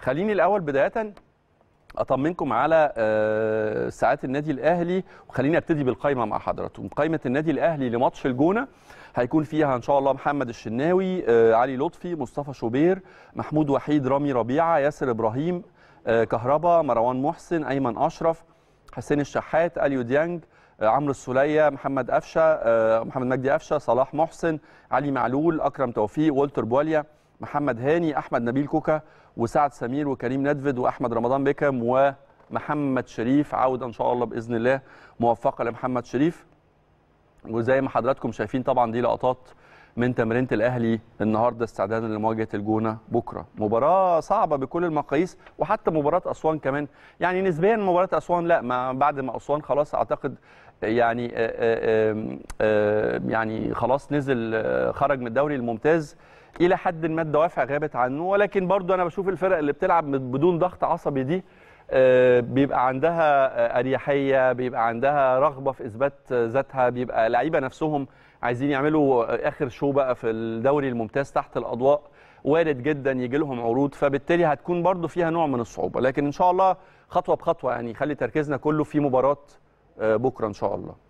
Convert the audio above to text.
خليني الاول بدايه اطمنكم على آه، ساعات النادي الاهلي وخليني ابتدي بالقائمه مع حضراتكم قائمه النادي الاهلي لماتش الجونه هيكون فيها ان شاء الله محمد الشناوي آه، علي لطفي مصطفى شوبير محمود وحيد رامي ربيعه ياسر ابراهيم آه، كهربا مروان محسن ايمن اشرف حسين الشحات اليو ديانج عمرو السوليه محمد قفشه محمد مجدي قفشه صلاح محسن علي معلول اكرم توفيق والتر بواليا محمد هاني احمد نبيل كوكا وسعد سمير وكريم ندفد واحمد رمضان بكم ومحمد شريف عوده ان شاء الله باذن الله موفقه لمحمد شريف وزي ما حضراتكم شايفين طبعا دي لقطات من تمرينة الأهلي النهاردة استعدادا لمواجهة الجونة بكرة مباراة صعبة بكل المقاييس وحتى مباراة أسوان كمان يعني نسبيا مباراة أسوان لا ما بعد ما أسوان خلاص أعتقد يعني آآ آه، آآ آه، آه، يعني خلاص نزل خرج من الدوري الممتاز الى حد ما الدوافع غابت عنه ولكن برضو انا بشوف الفرق اللي بتلعب بدون ضغط عصبي دي آه، بيبقى عندها آه، اريحيه بيبقى عندها رغبه في اثبات ذاتها بيبقى اللعيبه نفسهم عايزين يعملوا اخر شو بقى في الدوري الممتاز تحت الاضواء وارد جدا يجي لهم عروض فبالتالي هتكون برضو فيها نوع من الصعوبه لكن ان شاء الله خطوه بخطوه يعني خلي تركيزنا كله في مباراه آه، بكره ان شاء الله